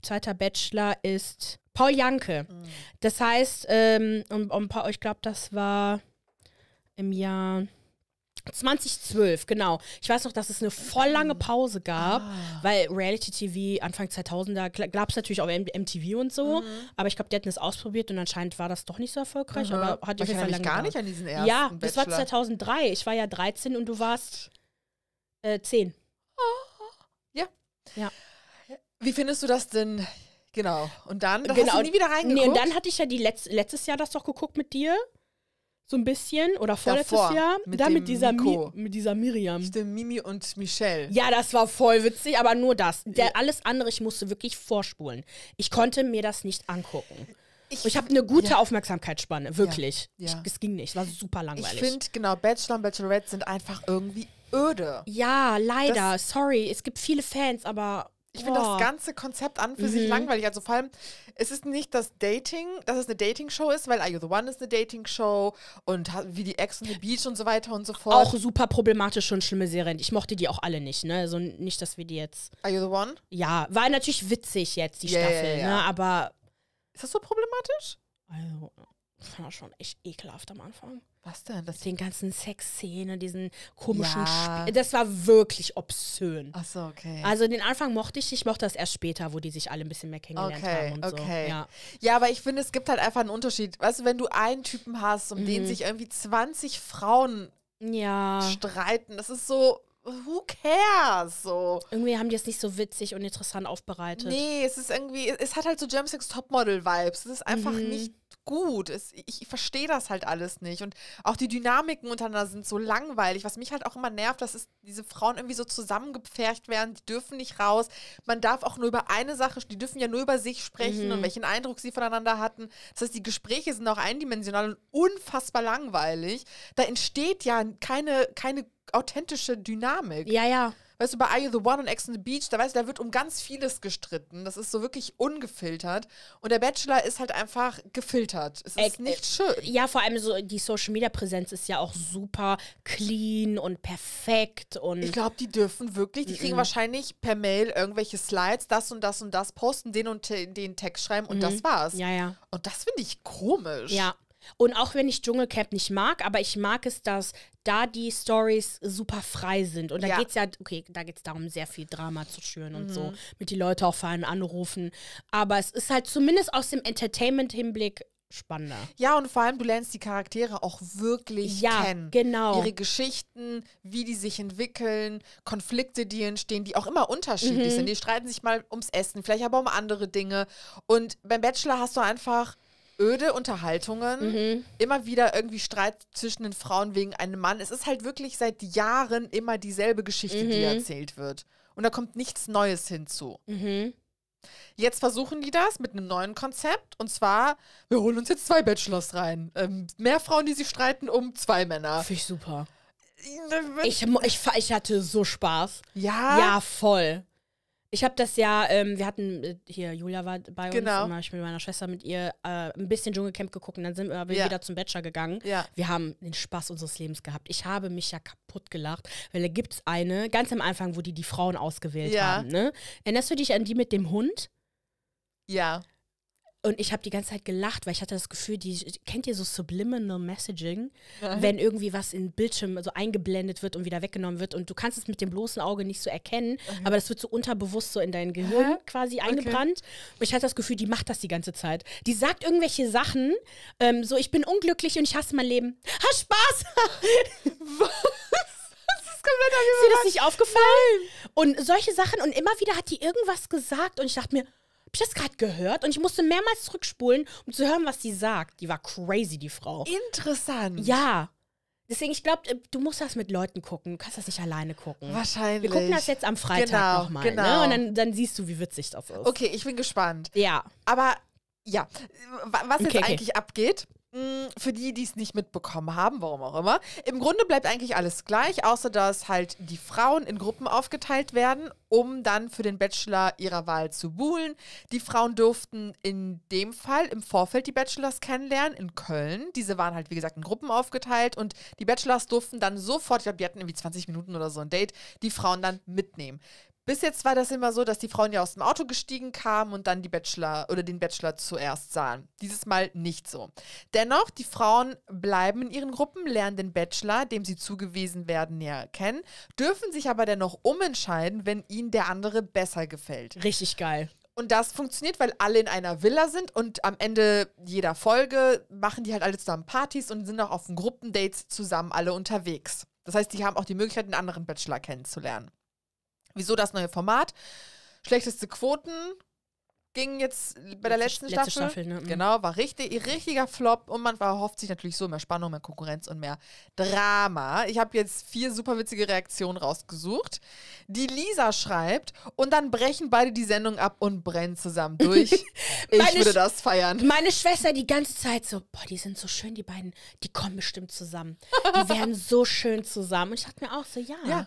zweiter Bachelor ist Paul Janke. Mhm. Das heißt, ähm, um, um, ich glaube, das war im Jahr 2012, genau. Ich weiß noch, dass es eine voll lange Pause gab, ah. weil Reality TV Anfang 2000er gab es natürlich auch MTV und so, mhm. aber ich glaube, die hatten es ausprobiert und anscheinend war das doch nicht so erfolgreich. Mhm. Aber hat ich lange gar nicht an diesen ersten Ja, Bachelor. das war 2003. Ich war ja 13 und du warst äh, 10. Ah, ja. Ja. Wie findest du das denn? Genau. Und dann, da genau. hast du genau. nie wieder reingeguckt? Nee, und dann hatte ich ja die Letz letztes Jahr das doch geguckt mit dir so ein bisschen oder vorletztes Davor, Jahr. Mit da mit dieser, Mi, mit dieser Miriam. Stimmt, Mimi und Michelle. Ja, das war voll witzig, aber nur das. Der, alles andere, ich musste wirklich vorspulen. Ich konnte mir das nicht angucken. Ich, ich habe eine gute ja. Aufmerksamkeitsspanne, wirklich. Ja, ja. es ging nicht, war super langweilig. Ich finde, genau, Bachelor und Bachelorette sind einfach irgendwie öde. Ja, leider, das sorry. Es gibt viele Fans, aber ich finde das ganze Konzept an für mhm. sich langweilig. Also vor allem, es ist nicht das Dating, dass es eine Dating-Show ist, weil Are You the One ist eine Dating-Show und wie die Ex und the Beach und so weiter und so fort. Auch super problematisch und schlimme Serien. Ich mochte die auch alle nicht, ne? Also nicht, dass wir die jetzt. Are You the One? Ja, war natürlich witzig jetzt, die yeah, Staffel, yeah, yeah. ne? Aber. Ist das so problematisch? Also, das war schon echt ekelhaft am Anfang. Was denn? Das Den ganzen Sexszene, diesen komischen ja. Sp Das war wirklich obszön. Ach so, okay. Also den Anfang mochte ich, ich mochte das erst später, wo die sich alle ein bisschen mehr kennengelernt okay, haben und okay. so. Ja. ja, aber ich finde, es gibt halt einfach einen Unterschied. Weißt du, wenn du einen Typen hast, um mhm. den sich irgendwie 20 Frauen ja. streiten, das ist so, who cares? So. Irgendwie haben die es nicht so witzig und interessant aufbereitet. Nee, es ist irgendwie, es hat halt so James Jamsex Topmodel-Vibes. Es ist einfach mhm. nicht gut. Es, ich, ich verstehe das halt alles nicht. Und auch die Dynamiken untereinander sind so langweilig. Was mich halt auch immer nervt, dass diese Frauen irgendwie so zusammengepfercht werden. Die dürfen nicht raus. Man darf auch nur über eine Sache, die dürfen ja nur über sich sprechen mhm. und welchen Eindruck sie voneinander hatten. Das heißt, die Gespräche sind auch eindimensional und unfassbar langweilig. Da entsteht ja keine, keine authentische Dynamik. Ja, ja. Weißt du, bei Are You the One und Ex on the Beach, da weißt du, da wird um ganz vieles gestritten. Das ist so wirklich ungefiltert. Und der Bachelor ist halt einfach gefiltert. Es ist äh, nicht äh, schön. Ja, vor allem so die Social Media Präsenz ist ja auch super clean und perfekt. Und ich glaube, die dürfen wirklich, die kriegen wahrscheinlich per Mail irgendwelche Slides, das und das und das posten, den und den Text schreiben und mhm. das war's. Ja, ja. Und das finde ich komisch. Ja, und auch wenn ich Dschungelcamp nicht mag, aber ich mag es, dass da die Stories super frei sind. Und da ja. geht es ja, okay, da geht es darum, sehr viel Drama zu schüren mhm. und so, mhm. mit die Leute auch vor allem anrufen. Aber es ist halt zumindest aus dem Entertainment-Hinblick spannender. Ja, und vor allem, du lernst die Charaktere auch wirklich ja, kennen. genau. Ihre Geschichten, wie die sich entwickeln, Konflikte, die entstehen, die auch immer unterschiedlich mhm. sind. Die streiten sich mal ums Essen, vielleicht aber um andere Dinge. Und beim Bachelor hast du einfach öde Unterhaltungen, mhm. immer wieder irgendwie Streit zwischen den Frauen wegen einem Mann. Es ist halt wirklich seit Jahren immer dieselbe Geschichte, mhm. die erzählt wird. Und da kommt nichts Neues hinzu. Mhm. Jetzt versuchen die das mit einem neuen Konzept. Und zwar, wir holen uns jetzt zwei Bachelors rein. Ähm, mehr Frauen, die sich streiten, um zwei Männer. Finde ich super. Äh, äh, ich, ich, ich hatte so Spaß. Ja. Ja, voll. Ich habe das ja, ähm, wir hatten, äh, hier, Julia war bei genau. uns, immer, ich mit meiner Schwester mit ihr äh, ein bisschen Dschungelcamp geguckt und dann sind wir ja. wieder zum Bachelor gegangen. Ja. Wir haben den Spaß unseres Lebens gehabt. Ich habe mich ja kaputt gelacht, weil da gibt es eine, ganz am Anfang, wo die die Frauen ausgewählt ja. haben. Ne? Erinnerst du dich an die mit dem Hund? Ja. Und ich habe die ganze Zeit gelacht, weil ich hatte das Gefühl, die kennt ihr so subliminal Messaging, Nein. wenn irgendwie was in Bildschirm so eingeblendet wird und wieder weggenommen wird und du kannst es mit dem bloßen Auge nicht so erkennen, okay. Mhm. aber das wird so unterbewusst so in dein Gehirn Hä? quasi eingebrannt. Okay. Und ich hatte das Gefühl, die macht das die ganze Zeit. Die sagt irgendwelche Sachen, ähm, so ich bin unglücklich und ich hasse mein Leben. Ha Spaß. was? Ist dir das nicht aufgefallen? Nein. Und solche Sachen und immer wieder hat die irgendwas gesagt und ich dachte mir, ich das gerade gehört? Und ich musste mehrmals zurückspulen, um zu hören, was die sagt. Die war crazy, die Frau. Interessant. Ja. Deswegen, ich glaube, äh, du musst das mit Leuten gucken. Du kannst das nicht alleine gucken. Wahrscheinlich. Wir gucken das jetzt am Freitag genau, nochmal. Ne? Genau. Ne? Und dann, dann siehst du, wie witzig das ist. Okay, ich bin gespannt. Ja. Aber ja, was jetzt okay, okay. eigentlich abgeht, hm, für die, die es nicht mitbekommen haben, warum auch immer. Im Grunde bleibt eigentlich alles gleich, außer dass halt die Frauen in Gruppen aufgeteilt werden, um dann für den Bachelor ihrer Wahl zu buhlen. Die Frauen durften in dem Fall im Vorfeld die Bachelors kennenlernen in Köln. Diese waren halt, wie gesagt, in Gruppen aufgeteilt und die Bachelors durften dann sofort, ich glaube, die hatten irgendwie 20 Minuten oder so ein Date, die Frauen dann mitnehmen. Bis jetzt war das immer so, dass die Frauen ja aus dem Auto gestiegen kamen und dann die Bachelor oder den Bachelor zuerst sahen. Dieses Mal nicht so. Dennoch, die Frauen bleiben in ihren Gruppen, lernen den Bachelor, dem sie zugewiesen werden, näher kennen, dürfen sich aber dennoch umentscheiden, wenn ihnen der andere besser gefällt. Richtig geil. Und das funktioniert, weil alle in einer Villa sind und am Ende jeder Folge machen die halt alle zusammen Partys und sind auch auf Gruppendates zusammen alle unterwegs. Das heißt, die haben auch die Möglichkeit, den anderen Bachelor kennenzulernen. Wieso das neue Format? Schlechteste Quoten ging jetzt bei der letzten Letzte Staffel. Staffel ne? Mhm. Genau, war richtig, richtiger Flop und man erhofft sich natürlich so mehr Spannung, mehr Konkurrenz und mehr Drama. Ich habe jetzt vier super witzige Reaktionen rausgesucht. Die Lisa schreibt und dann brechen beide die Sendung ab und brennen zusammen durch. ich würde das feiern. Meine Schwester die ganze Zeit so, boah, die sind so schön, die beiden, die kommen bestimmt zusammen. Die werden so schön zusammen. Und ich dachte mir auch so, ja. Ja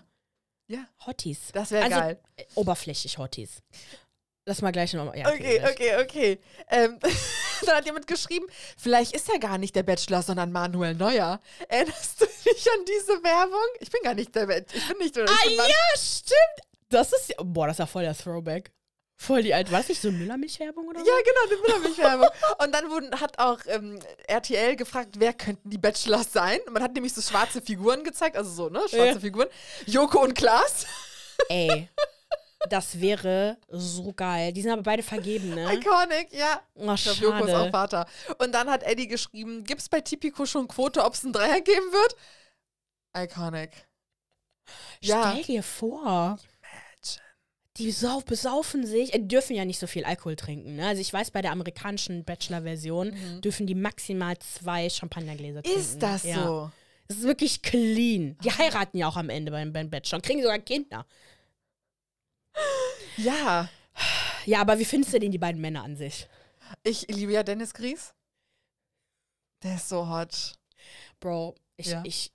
ja. Hotties. Das wäre also, geil. Äh, oberflächlich Hotties. Lass mal gleich nochmal. Ja, okay, okay, okay, okay. Ähm, dann hat jemand geschrieben, vielleicht ist er gar nicht der Bachelor, sondern Manuel Neuer. Erinnerst du dich an diese Werbung? Ich bin gar nicht der Bachelor. Ich bin nicht. Ich ah ja, stimmt. Das ist ja. Boah, das ist ja voll der Throwback. Voll die alte, was nicht so Müllermilch-Werbung oder so? Ja, genau, eine Müllermilch-Werbung. und dann wurden, hat auch ähm, RTL gefragt, wer könnten die Bachelors sein? Man hat nämlich so schwarze Figuren gezeigt, also so, ne, schwarze ja. Figuren. Joko und Klaas. Ey, das wäre so geil. Die sind aber beide vergeben, ne? Iconic, ja. Oh, schade. Joko ist auch Vater. Und dann hat Eddie geschrieben, gibt's bei Tipico schon Quote, ob es einen Dreier geben wird? Iconic. Stell ja. dir vor die so besaufen sich, äh, die dürfen ja nicht so viel Alkohol trinken. Ne? Also ich weiß, bei der amerikanischen Bachelor-Version mhm. dürfen die maximal zwei Champagnergläser trinken. Ist das ja. so? Das ist wirklich clean. Die heiraten ja auch am Ende beim, beim Bachelor und kriegen sogar Kinder. Ja. Ja, aber wie findest du denn die beiden Männer an sich? Ich liebe ja Dennis Gries. Der ist so hot. Bro, ich, ja. ich,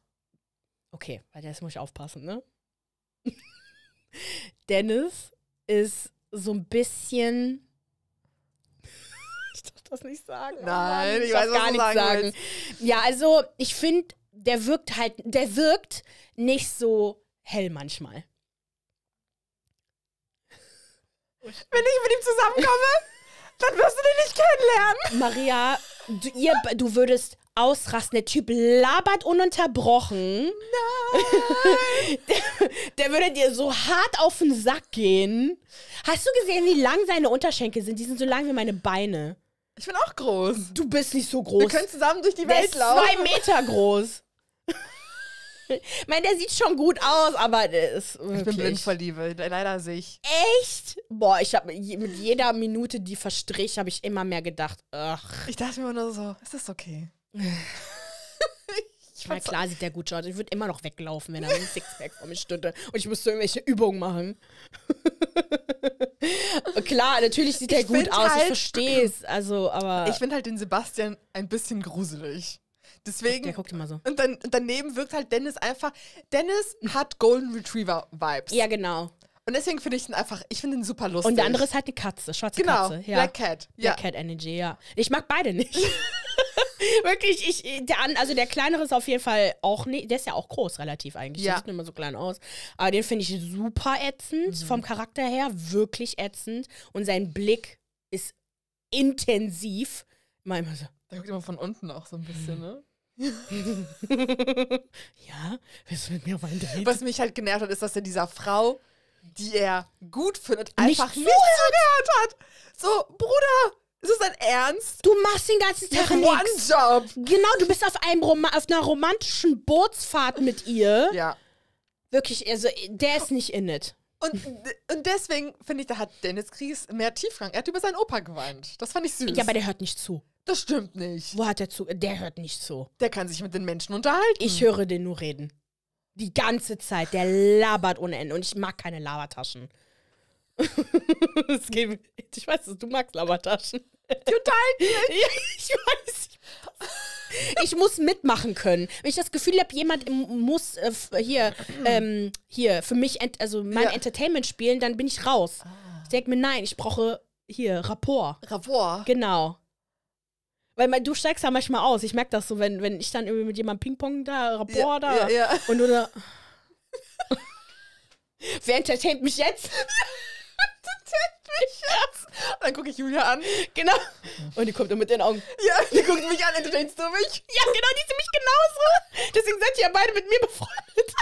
okay, weil das muss ich aufpassen, ne? Dennis ist so ein bisschen. ich darf das nicht sagen. Oh Nein, Mann, ich, ich weiß gar nichts sagen. sagen. Ja, also ich finde, der wirkt halt, der wirkt nicht so hell manchmal. Wenn ich mit ihm zusammenkomme, dann wirst du den nicht kennenlernen. Maria, du, ihr, du würdest ausrasten. Der Typ labert ununterbrochen. Nein. der, der würde dir so hart auf den Sack gehen. Hast du gesehen, wie lang seine Unterschenkel sind? Die sind so lang wie meine Beine. Ich bin auch groß. Du bist nicht so groß. Wir können zusammen durch die der Welt laufen. Zwei Meter groß. ich meine, der sieht schon gut aus, aber der ist. Wirklich. Ich bin blind verliebt, Leider sehe ich. Echt? Boah, ich habe mit jeder Minute, die verstrich, habe ich immer mehr gedacht. Ach. Ich dachte mir immer nur so, es ist okay ich Na klar sieht der gut aus. Ich würde immer noch weglaufen, wenn er mit dem Sixpack vor mir stünde und ich müsste irgendwelche Übungen machen. klar, natürlich sieht der ich gut aus, halt, also, ich verstehe es. Also, ich finde halt den Sebastian ein bisschen gruselig. Deswegen. Der guckt immer so. Und dann, daneben wirkt halt Dennis einfach. Dennis hat Golden Retriever Vibes. Ja, genau. Und deswegen finde ich ihn einfach, ich finde ihn super lustig. Und der andere ist halt eine Katze, schwarze genau, Katze. Ja. Black Cat. Black Cat Energy, ja. Ich mag beide nicht. Wirklich, ich, der, also der kleinere ist auf jeden Fall auch, nee, der ist ja auch groß relativ eigentlich. Ja. Der sieht nicht immer so klein aus. Aber den finde ich super ätzend, mhm. vom Charakter her, wirklich ätzend. Und sein Blick ist intensiv. Mal immer so. Der guckt immer von unten auch so ein bisschen, ne? ja, willst du mit mir auf ein Date? Was mich halt genervt hat, ist, dass er dieser Frau, die er gut findet, einfach nicht zugehört hat. So, Bruder, ist das dein Ernst? Du machst den ganzen Tag nichts. One Job. Genau, du bist auf, einem Roma auf einer romantischen Bootsfahrt mit ihr. Ja. Wirklich, also der ist nicht in it. Und, und deswegen finde ich, da hat Dennis Kries mehr Tiefgang. Er hat über seinen Opa geweint. Das fand ich süß. Ja, aber der hört nicht zu. Das stimmt nicht. Wo hat er zu? Der hört nicht zu. Der kann sich mit den Menschen unterhalten. Ich höre den nur reden. Die ganze Zeit. Der labert ohne Ende. Und ich mag keine Labertaschen geht, ich weiß, du magst Labertaschen. Total. ja, ich weiß. Ich muss mitmachen können. Wenn ich das Gefühl habe, jemand muss äh, hier, ähm, hier für mich, also mein ja. Entertainment spielen, dann bin ich raus. Ah. Ich denke mir, nein, ich brauche hier Rapport. Rapport? Genau. Weil du steigst ja manchmal aus. Ich merke das so, wenn, wenn ich dann irgendwie mit jemandem Ping-Pong da, Rapport ja, da ja, und du da. Wer entertaint mich jetzt? mich jetzt. dann gucke ich Julia an. Genau. Und die kommt dann mit den Augen. Ja, die guckt mich an, entertainst du mich? Ja, genau, die ist mich genauso. Deswegen seid ihr ja beide mit mir befreundet.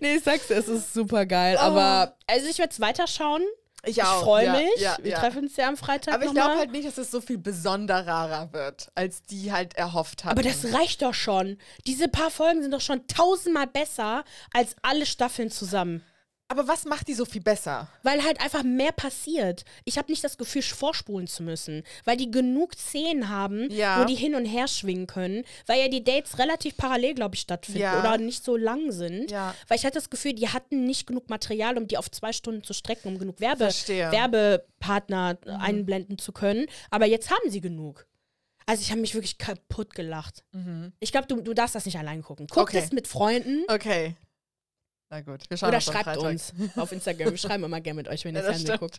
nee, ich sag's dir, es ist super geil. Oh. Aber, also ich werde es weiterschauen. Ich, auch. ich freue ja, mich. Ja, Wir ja. treffen uns ja am Freitag. Aber ich glaube halt nicht, dass es so viel besonderer wird, als die halt erhofft haben. Aber das reicht doch schon. Diese paar Folgen sind doch schon tausendmal besser als alle Staffeln zusammen. Aber was macht die so viel besser? Weil halt einfach mehr passiert. Ich habe nicht das Gefühl, vorspulen zu müssen, weil die genug Szenen haben, ja. wo die hin und her schwingen können, weil ja die Dates relativ parallel, glaube ich, stattfinden ja. oder nicht so lang sind. Ja. Weil ich hatte das Gefühl, die hatten nicht genug Material, um die auf zwei Stunden zu strecken, um genug Werbe Werbepartner mhm. einblenden zu können. Aber jetzt haben sie genug. Also ich habe mich wirklich kaputt gelacht. Mhm. Ich glaube, du, du darfst das nicht allein gucken. Guck okay. das mit Freunden. Okay. Na gut, wir schauen Oder schreibt uns auf Instagram. Wir schreiben immer gerne mit euch, wenn ihr ja, Fernsehen guckt.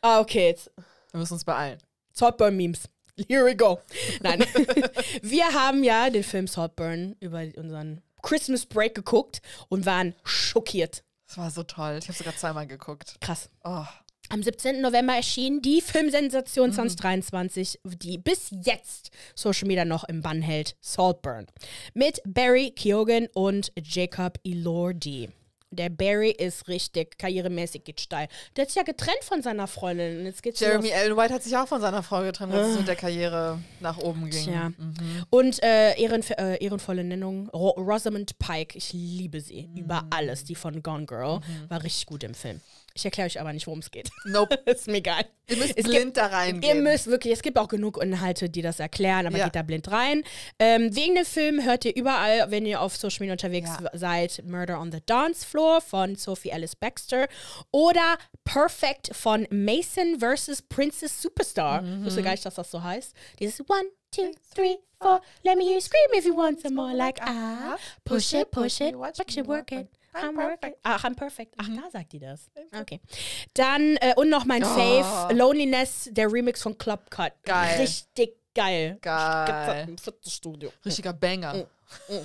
Ah, okay. Jetzt. Wir müssen uns beeilen. Saltburn-Memes. Here we go. Nein. wir haben ja den Film Saltburn über unseren Christmas Break geguckt und waren schockiert. Das war so toll. Ich habe sogar zweimal geguckt. Krass. Oh, am 17. November erschien die Filmsensation mhm. 2023, die bis jetzt Social Media noch im Bann hält, Saltburn. Mit Barry Keoghan und Jacob Elordi. Der Barry ist richtig karrieremäßig geht steil. Der hat sich ja getrennt von seiner Freundin. Jetzt geht's Jeremy Allen White hat sich auch von seiner Frau getrennt, als es ah. mit der Karriere nach oben ging. Tja. Mhm. Und äh, ehren, äh, ehrenvolle Nennung Ro Rosamund Pike. Ich liebe sie mhm. über alles. Die von Gone Girl mhm. war richtig gut im Film. Ich erkläre euch aber nicht, worum es geht. Nope. ist mir egal. Ihr müsst es blind gibt, da reingehen. Ihr müsst wirklich, es gibt auch genug Inhalte, die das erklären, aber ja. geht da blind rein. Ähm, wegen dem Film hört ihr überall, wenn ihr auf Social Media unterwegs ja. seid, Murder on the Dance Floor von Sophie Alice Baxter oder Perfect von Mason vs. Princess Superstar. Mhm. Ich wusste gar nicht, dass das so heißt. Dieses One, two, three, four. Let me you scream if you want some more. Like ah, push it, push it, watch it, work it. I'm, I'm perfect. Ach, I'm perfect. Ach, mhm. da sagt die das. Okay. Dann, äh, und noch mein oh. Fave, Loneliness, der Remix von Club Cut. Geil. Richtig geil. Geil. Im vierten Studio. Richtiger Banger. Mm, mm.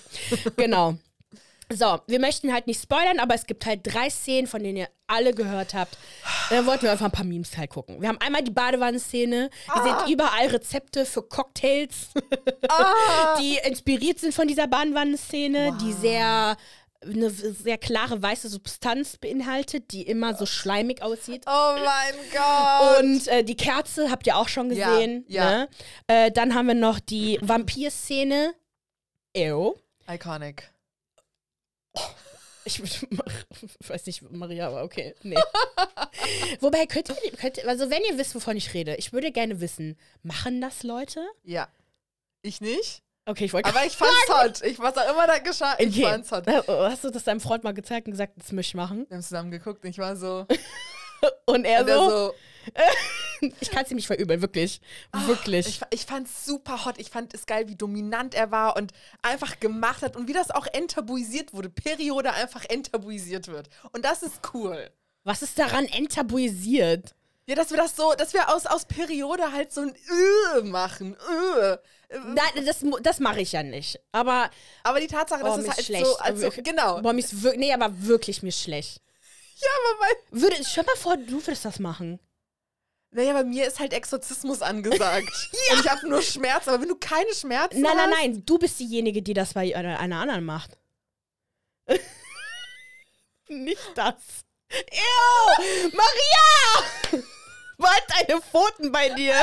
genau. So, wir möchten halt nicht spoilern, aber es gibt halt drei Szenen, von denen ihr alle gehört habt. Dann wollten wir einfach ein paar Memes halt gucken. Wir haben einmal die Badewannenszene. Ah. Ihr seht ah. überall Rezepte für Cocktails, ah. die inspiriert sind von dieser Badewannenszene, wow. die sehr eine sehr klare weiße Substanz beinhaltet, die immer so schleimig aussieht. Oh mein Gott! Und äh, die Kerze habt ihr auch schon gesehen. Ja. ja. Ne? Äh, dann haben wir noch die Vampir-Szene. Ew. Iconic. Oh. Ich weiß nicht, Maria, aber okay. Nee. Wobei, könnt ihr, könnt ihr, also wenn ihr wisst, wovon ich rede, ich würde gerne wissen, machen das Leute? Ja. Ich nicht? Okay, ich wollte. Aber ich fand's hot. Ich was auch immer da geschah, okay. ich fand's hot. Oh, hast du das deinem Freund mal gezeigt und gesagt, das möchte ich machen? Wir haben zusammen geguckt und ich war so. und er und so. so ich kann es nicht verübeln, wirklich. Oh, wirklich. Ich, ich fand's super hot. Ich fand es geil, wie dominant er war und einfach gemacht hat und wie das auch enttabuisiert wurde. Periode einfach enttabuisiert wird. Und das ist cool. Was ist daran enttabuisiert? Ja, dass wir das so, dass wir aus, aus Periode halt so ein Ö machen. Ö. Nein, das, das mache ich ja nicht. Aber. Aber die Tatsache, dass oh, es halt schlecht. so. Also, genau. Boah, mir ist wirklich, nee, aber wirklich mir schlecht. Ja, aber weil. Würde, stell mal vor, du würdest das machen. Naja, bei mir ist halt Exorzismus angesagt. ja. Und ich habe nur Schmerz, aber wenn du keine Schmerzen nein, hast. Nein, nein, nein, du bist diejenige, die das bei einer, äh, einer anderen macht. Nicht das. Ew! Maria! Was halt deine Pfoten bei dir?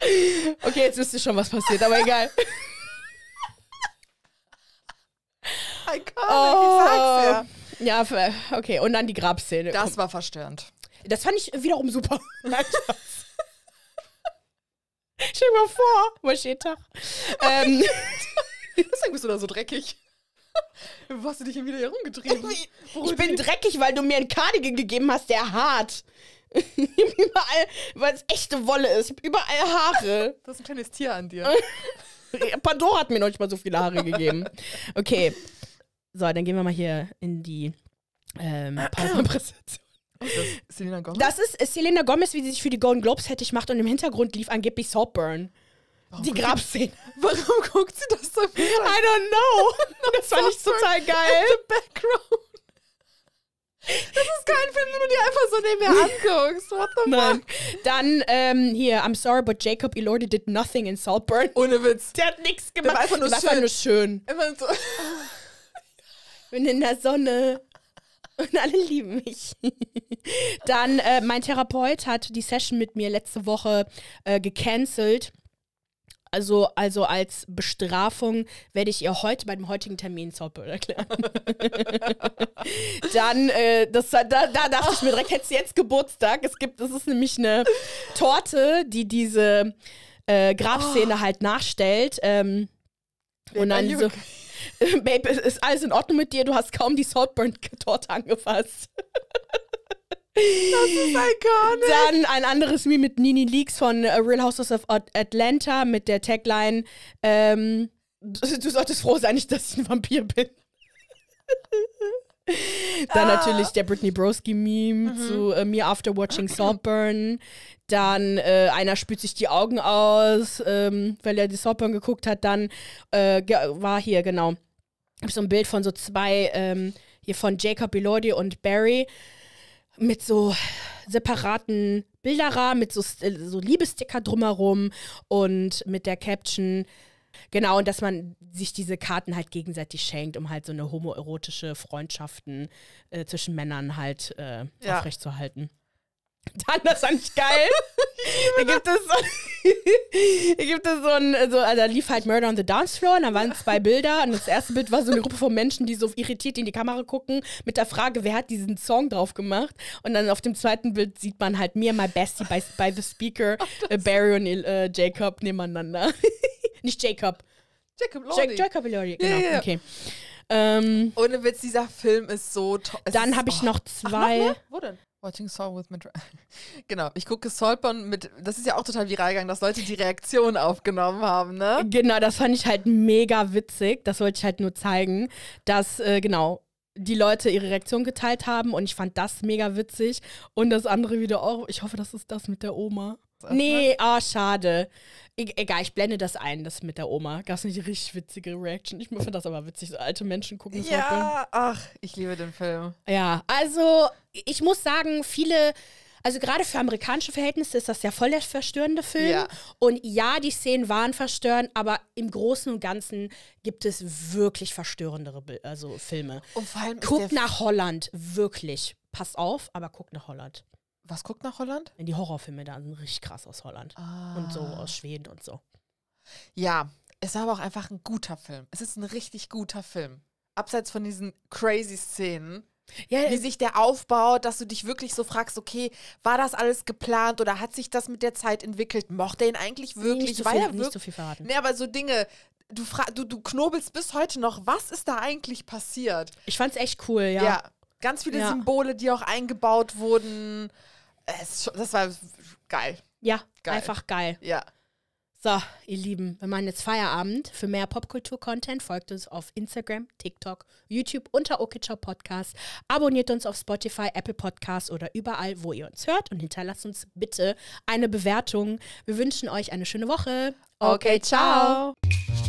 Okay, jetzt wisst ihr schon, was passiert, aber egal. Iconic, oh. ich sag's oh. ja. Ja, äh, okay. Und dann die Grabszene. Das Komm. war verstörend. Das fand ich wiederum super. Nein, Stell dir mal vor, Moschee-Tag. ähm. Deswegen bist du da so dreckig. Wo hast du dich denn wieder herumgetrieben? ich bin dreckig, weil du mir einen Cardigan gegeben hast, der hart. überall, weil es echte Wolle ist. Ich habe überall Haare. Das ist ein kleines Tier an dir. Pandora hat mir noch nicht mal so viele Haare gegeben. Okay. So, dann gehen wir mal hier in die ähm, PowerPoint-Präsentation. Das ist Selena Gomez. Das ist äh, Selena Gomez, wie sie sich für die Golden Globes hätte macht und im Hintergrund lief angeblich Saltburn. Warum die Grabszene. Warum guckt sie das so viel? I don't know. das fand ich total geil. In the background. Das ist kein Film, den du dir einfach so nebenher anguckst. What the Nein. fuck? Dann ähm, hier, I'm sorry, but Jacob Elordi did nothing in Saltburn. Ohne Witz. Der hat nichts gemacht. Der war einfach nur war schön. Einfach nur schön. Einfach so. Bin in der Sonne. Und alle lieben mich. Dann, äh, mein Therapeut hat die Session mit mir letzte Woche äh, gecancelt also, also als Bestrafung werde ich ihr heute bei dem heutigen Termin Zoppel erklären. dann, äh, das, da, da dachte ich mir direkt, hättest du jetzt Geburtstag? Es gibt, das ist nämlich eine Torte, die diese äh, Grabszene oh. halt nachstellt. Ähm, und dann so, Babe, ist alles in Ordnung mit dir? Du hast kaum die Saltburn-Torte angefasst. Das ist iconic. Dann ein anderes Meme mit Nini Leaks von äh, Real Houses of Atlanta mit der Tagline: ähm, Du solltest froh sein, dass ich ein Vampir bin. Dann ah. natürlich der Britney Broski-Meme mhm. zu äh, Me After Watching Saltburn. Dann äh, einer spült sich die Augen aus, ähm, weil er die Saltburn geguckt hat. Dann äh, war hier, genau, ich hab so ein Bild von so zwei, ähm, hier von Jacob Elordi und Barry mit so separaten Bilderrahmen, mit so, äh, so Liebesticker drumherum und mit der Caption. Genau, und dass man sich diese Karten halt gegenseitig schenkt, um halt so eine homoerotische Freundschaften äh, zwischen Männern halt äh, ja. aufrechtzuerhalten. Dann, das fand ich geil. da gibt es so, gibt es so ein, so, also da lief halt Murder on the Dance Floor und da waren zwei Bilder und das erste Bild war so eine Gruppe von Menschen, die so irritiert in die Kamera gucken mit der Frage, wer hat diesen Song drauf gemacht und dann auf dem zweiten Bild sieht man halt mir, my bestie by, by the speaker, oh, Barry und äh, Jacob nebeneinander. Nicht Jacob. Jacob Lordy. Ja, Jacob Lordy, genau, yeah, yeah. okay. Ähm, Ohne Witz, dieser Film ist so toll. Dann habe ich oh. noch zwei. Ach, noch Wo denn? Watching Saul with my Genau, ich gucke Saltburn mit. Das ist ja auch total viral gegangen, dass Leute die Reaktion aufgenommen haben, ne? Genau, das fand ich halt mega witzig. Das wollte ich halt nur zeigen, dass, äh, genau, die Leute ihre Reaktion geteilt haben und ich fand das mega witzig. Und das andere wieder auch. Oh, ich hoffe, das ist das mit der Oma. Nee, ah, schade. E egal, ich blende das ein, das mit der Oma. Gab es nicht richtig witzige Reaction? Ich finde das aber witzig, so alte Menschen gucken. Das ja, ach, ich liebe den Film. Ja, also ich muss sagen, viele also gerade für amerikanische Verhältnisse ist das ja voll der verstörende Film. Ja. Und ja, die Szenen waren verstörend, aber im Großen und Ganzen gibt es wirklich verstörendere also Filme. Und vor allem guckt nach Holland, wirklich. Passt auf, aber guckt nach Holland. Was guckt nach Holland? die Horrorfilme da sind, richtig krass aus Holland. Ah. Und so ah. aus Schweden und so. Ja, es ist aber auch einfach ein guter Film. Es ist ein richtig guter Film. Abseits von diesen crazy Szenen, ja, wie sich der aufbaut, dass du dich wirklich so fragst, okay, war das alles geplant oder hat sich das mit der Zeit entwickelt? Mochte er ihn eigentlich wirklich? Nicht zu so viel, nicht so viel verraten. Nee, aber so Dinge, du, du, du knobelst bis heute noch, was ist da eigentlich passiert? Ich fand's echt cool, ja. Ja, ganz viele ja. Symbole, die auch eingebaut wurden es, das war geil. Ja, geil. einfach geil. Ja. So, ihr Lieben, wir machen jetzt Feierabend. Für mehr Popkultur-Content folgt uns auf Instagram, TikTok, YouTube unter Okitscher Podcast. Abonniert uns auf Spotify, Apple Podcasts oder überall, wo ihr uns hört. Und hinterlasst uns bitte eine Bewertung. Wir wünschen euch eine schöne Woche. Okay, okay ciao. ciao.